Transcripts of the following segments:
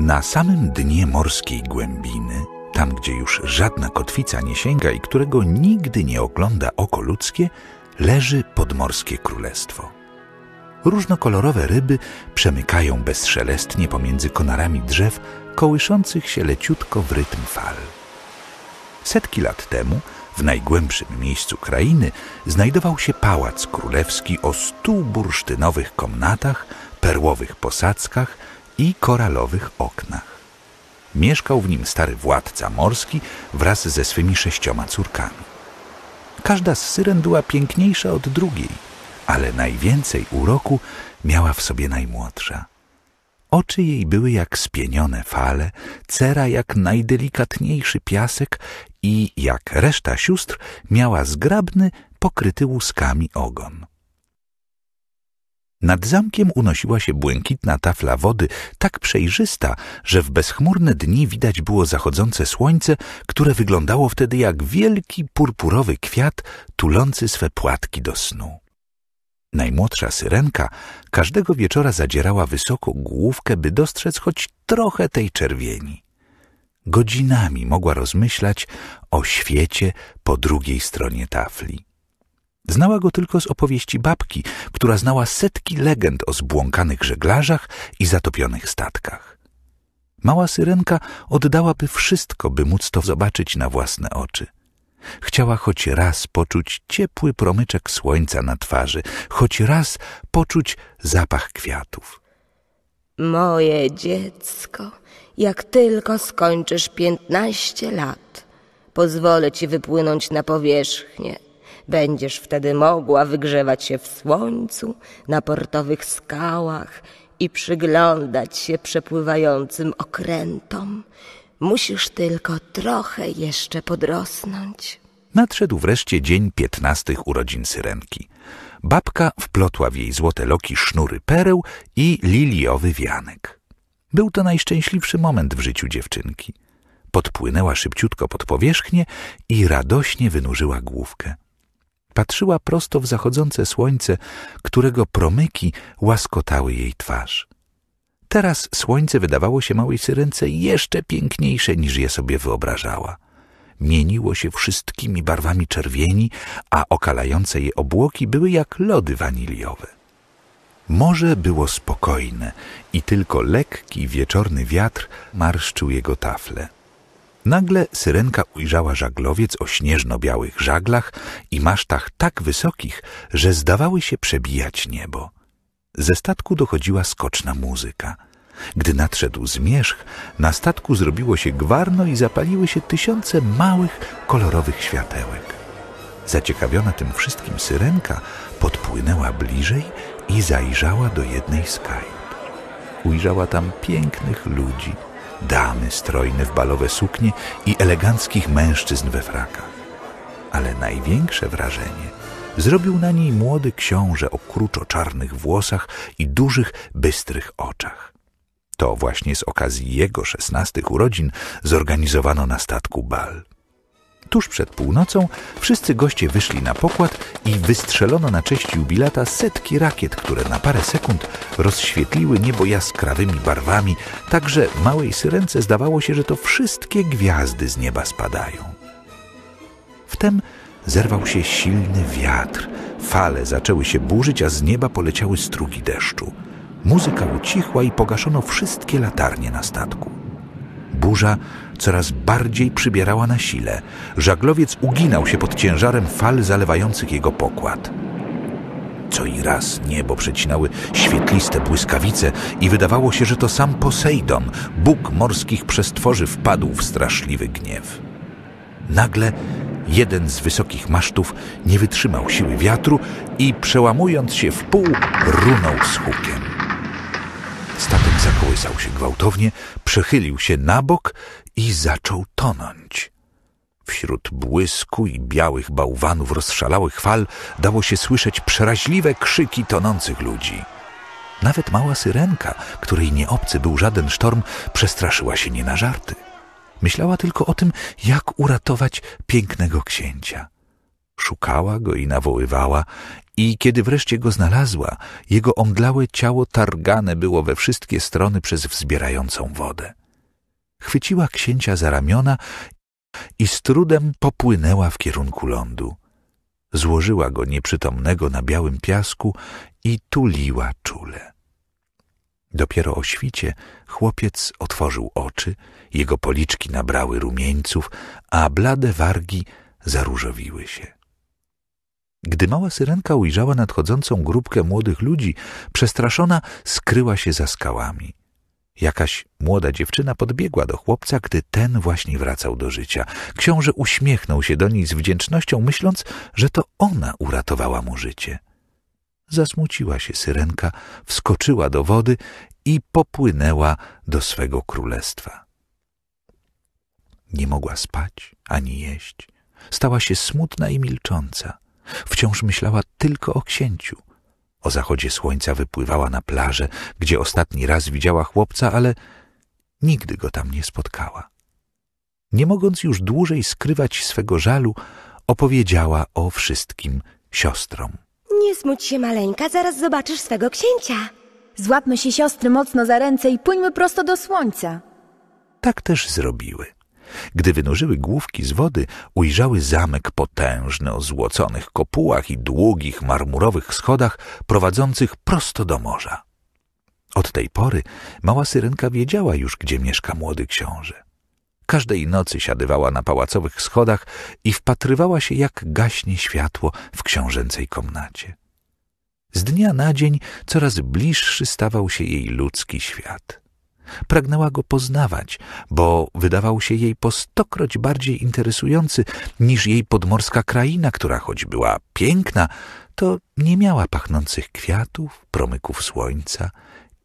Na samym dnie morskiej głębiny, tam gdzie już żadna kotwica nie sięga i którego nigdy nie ogląda oko ludzkie, leży podmorskie królestwo. Różnokolorowe ryby przemykają bezszelestnie pomiędzy konarami drzew, kołyszących się leciutko w rytm fal. Setki lat temu w najgłębszym miejscu krainy znajdował się pałac królewski o stu bursztynowych komnatach, perłowych posadzkach i koralowych oknach. Mieszkał w nim stary władca morski wraz ze swymi sześcioma córkami. Każda z syren była piękniejsza od drugiej, ale najwięcej uroku miała w sobie najmłodsza. Oczy jej były jak spienione fale, cera jak najdelikatniejszy piasek i, jak reszta sióstr, miała zgrabny, pokryty łuskami ogon. Nad zamkiem unosiła się błękitna tafla wody, tak przejrzysta, że w bezchmurne dni widać było zachodzące słońce, które wyglądało wtedy jak wielki purpurowy kwiat tulący swe płatki do snu. Najmłodsza syrenka każdego wieczora zadzierała wysoko główkę, by dostrzec choć trochę tej czerwieni. Godzinami mogła rozmyślać o świecie po drugiej stronie tafli. Znała go tylko z opowieści babki, która znała setki legend o zbłąkanych żeglarzach i zatopionych statkach. Mała syrenka oddałaby wszystko, by móc to zobaczyć na własne oczy. Chciała choć raz poczuć ciepły promyczek słońca na twarzy, choć raz poczuć zapach kwiatów. Moje dziecko, jak tylko skończysz piętnaście lat, pozwolę ci wypłynąć na powierzchnię Będziesz wtedy mogła wygrzewać się w słońcu, na portowych skałach i przyglądać się przepływającym okrętom. Musisz tylko trochę jeszcze podrosnąć. Nadszedł wreszcie dzień piętnastych urodzin Syrenki. Babka wplotła w jej złote loki sznury pereł i liliowy wianek. Był to najszczęśliwszy moment w życiu dziewczynki. Podpłynęła szybciutko pod powierzchnię i radośnie wynurzyła główkę patrzyła prosto w zachodzące słońce, którego promyki łaskotały jej twarz. Teraz słońce wydawało się małej syrence jeszcze piękniejsze niż je sobie wyobrażała. Mieniło się wszystkimi barwami czerwieni, a okalające je obłoki były jak lody waniliowe. Morze było spokojne i tylko lekki wieczorny wiatr marszczył jego tafle. Nagle syrenka ujrzała żaglowiec o śnieżno-białych żaglach i masztach tak wysokich, że zdawały się przebijać niebo. Ze statku dochodziła skoczna muzyka. Gdy nadszedł zmierzch, na statku zrobiło się gwarno i zapaliły się tysiące małych, kolorowych światełek. Zaciekawiona tym wszystkim syrenka podpłynęła bliżej i zajrzała do jednej z kajut. Ujrzała tam pięknych ludzi – damy strojne w balowe suknie i eleganckich mężczyzn we frakach. Ale największe wrażenie zrobił na niej młody książę o kruczo-czarnych włosach i dużych, bystrych oczach. To właśnie z okazji jego szesnastych urodzin zorganizowano na statku bal. Tuż przed północą wszyscy goście wyszli na pokład i wystrzelono na cześć jubilata setki rakiet, które na parę sekund rozświetliły niebo jaskrawymi barwami, tak że małej syrence zdawało się, że to wszystkie gwiazdy z nieba spadają. Wtem zerwał się silny wiatr, fale zaczęły się burzyć, a z nieba poleciały strugi deszczu. Muzyka ucichła i pogaszono wszystkie latarnie na statku burza coraz bardziej przybierała na sile. Żaglowiec uginał się pod ciężarem fal zalewających jego pokład. Co i raz niebo przecinały świetliste błyskawice i wydawało się, że to sam Posejdon, bóg morskich przestworzy, wpadł w straszliwy gniew. Nagle jeden z wysokich masztów nie wytrzymał siły wiatru i przełamując się w pół, runął z hukiem. Zakołysał się gwałtownie, przechylił się na bok i zaczął tonąć. Wśród błysku i białych bałwanów rozszalałych fal dało się słyszeć przeraźliwe krzyki tonących ludzi. Nawet mała syrenka, której nie obcy był żaden sztorm, przestraszyła się nie na żarty. Myślała tylko o tym, jak uratować pięknego księcia. Szukała go i nawoływała i kiedy wreszcie go znalazła, jego omdlałe ciało targane było we wszystkie strony przez wzbierającą wodę. Chwyciła księcia za ramiona i z trudem popłynęła w kierunku lądu. Złożyła go nieprzytomnego na białym piasku i tuliła czule. Dopiero o świcie chłopiec otworzył oczy, jego policzki nabrały rumieńców, a blade wargi zaróżowiły się. Gdy mała syrenka ujrzała nadchodzącą grupkę młodych ludzi, przestraszona skryła się za skałami. Jakaś młoda dziewczyna podbiegła do chłopca, gdy ten właśnie wracał do życia. Książę uśmiechnął się do niej z wdzięcznością, myśląc, że to ona uratowała mu życie. Zasmuciła się syrenka, wskoczyła do wody i popłynęła do swego królestwa. Nie mogła spać ani jeść. Stała się smutna i milcząca. Wciąż myślała tylko o księciu. O zachodzie słońca wypływała na plażę, gdzie ostatni raz widziała chłopca, ale nigdy go tam nie spotkała. Nie mogąc już dłużej skrywać swego żalu, opowiedziała o wszystkim siostrom. Nie smuć się, maleńka, zaraz zobaczysz swego księcia. Złapmy się siostry mocno za ręce i pójdźmy prosto do słońca. Tak też zrobiły. Gdy wynurzyły główki z wody, ujrzały zamek potężny o złoconych kopułach i długich marmurowych schodach prowadzących prosto do morza. Od tej pory mała syrenka wiedziała już, gdzie mieszka młody książę. Każdej nocy siadywała na pałacowych schodach i wpatrywała się, jak gaśnie światło w książęcej komnacie. Z dnia na dzień coraz bliższy stawał się jej ludzki świat. Pragnęła go poznawać, bo wydawał się jej po stokroć bardziej interesujący niż jej podmorska kraina, która choć była piękna, to nie miała pachnących kwiatów, promyków słońca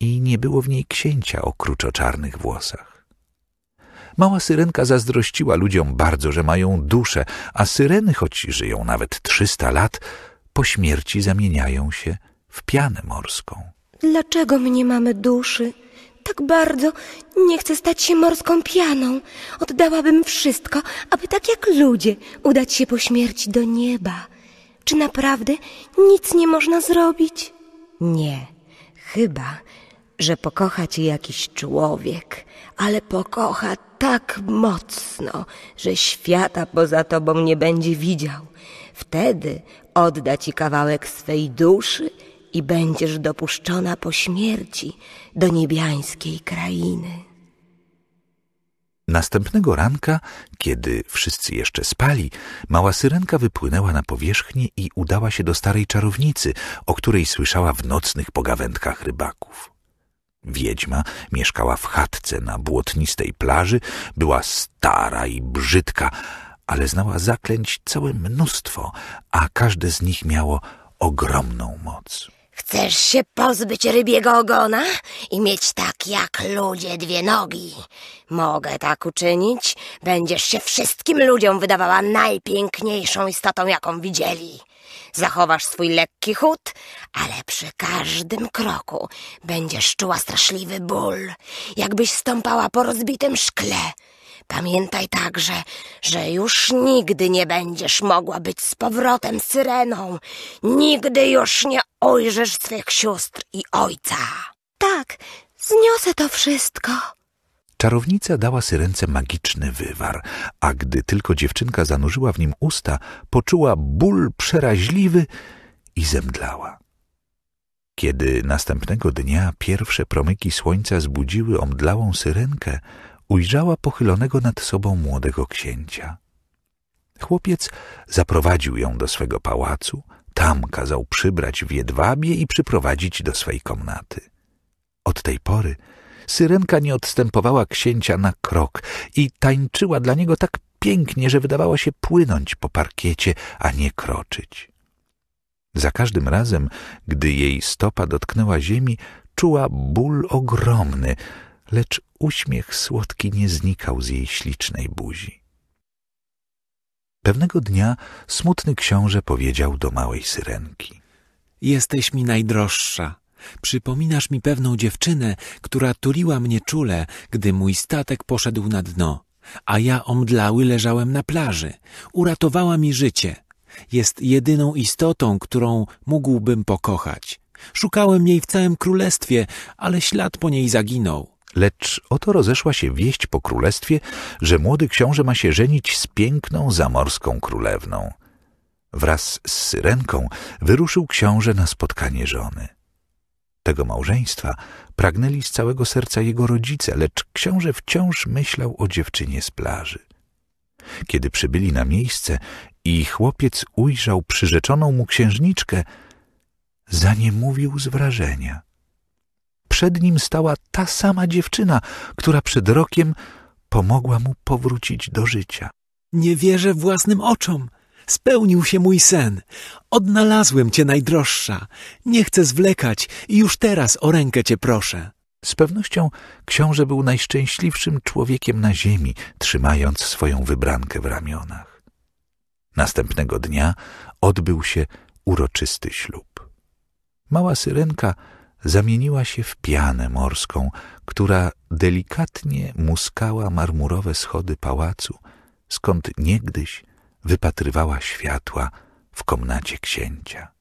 i nie było w niej księcia o kruczoczarnych włosach. Mała syrenka zazdrościła ludziom bardzo, że mają duszę, a syreny, choć żyją nawet trzysta lat, po śmierci zamieniają się w pianę morską. Dlaczego my nie mamy duszy? Tak bardzo nie chcę stać się morską pianą. Oddałabym wszystko, aby tak jak ludzie udać się po śmierci do nieba. Czy naprawdę nic nie można zrobić? Nie, chyba, że pokocha cię jakiś człowiek, ale pokocha tak mocno, że świata poza tobą nie będzie widział. Wtedy odda ci kawałek swej duszy, i będziesz dopuszczona po śmierci do niebiańskiej krainy. Następnego ranka, kiedy wszyscy jeszcze spali, mała syrenka wypłynęła na powierzchnię i udała się do starej czarownicy, o której słyszała w nocnych pogawędkach rybaków. Wiedźma mieszkała w chatce na błotnistej plaży, była stara i brzydka, ale znała zaklęć całe mnóstwo, a każde z nich miało ogromną moc. Chcesz się pozbyć rybiego ogona i mieć tak jak ludzie dwie nogi? Mogę tak uczynić. Będziesz się wszystkim ludziom wydawała najpiękniejszą istotą, jaką widzieli. Zachowasz swój lekki chód, ale przy każdym kroku będziesz czuła straszliwy ból, jakbyś stąpała po rozbitym szkle. Pamiętaj także, że już nigdy nie będziesz mogła być z powrotem syreną. Nigdy już nie ujrzysz swych sióstr i ojca. Tak, zniosę to wszystko. Czarownica dała syrence magiczny wywar, a gdy tylko dziewczynka zanurzyła w nim usta, poczuła ból przeraźliwy i zemdlała. Kiedy następnego dnia pierwsze promyki słońca zbudziły omdlałą syrenkę, ujrzała pochylonego nad sobą młodego księcia. Chłopiec zaprowadził ją do swego pałacu, tam kazał przybrać w jedwabie i przyprowadzić do swej komnaty. Od tej pory Syrenka nie odstępowała księcia na krok i tańczyła dla niego tak pięknie, że wydawała się płynąć po parkiecie, a nie kroczyć. Za każdym razem, gdy jej stopa dotknęła ziemi, czuła ból ogromny, lecz uśmiech słodki nie znikał z jej ślicznej buzi. Pewnego dnia smutny książę powiedział do małej syrenki. Jesteś mi najdroższa. Przypominasz mi pewną dziewczynę, która tuliła mnie czule, gdy mój statek poszedł na dno, a ja omdlały leżałem na plaży. Uratowała mi życie. Jest jedyną istotą, którą mógłbym pokochać. Szukałem jej w całym królestwie, ale ślad po niej zaginął. Lecz oto rozeszła się wieść po królestwie, że młody książę ma się żenić z piękną zamorską królewną. Wraz z syrenką wyruszył książę na spotkanie żony. Tego małżeństwa pragnęli z całego serca jego rodzice, lecz książę wciąż myślał o dziewczynie z plaży. Kiedy przybyli na miejsce i chłopiec ujrzał przyrzeczoną mu księżniczkę, zaniemówił z wrażenia – przed nim stała ta sama dziewczyna, która przed rokiem pomogła mu powrócić do życia. Nie wierzę własnym oczom. Spełnił się mój sen. Odnalazłem cię, najdroższa. Nie chcę zwlekać i już teraz o rękę cię proszę. Z pewnością książę był najszczęśliwszym człowiekiem na ziemi, trzymając swoją wybrankę w ramionach. Następnego dnia odbył się uroczysty ślub. Mała syrenka zamieniła się w pianę morską, która delikatnie muskała marmurowe schody pałacu, skąd niegdyś wypatrywała światła w komnacie księcia.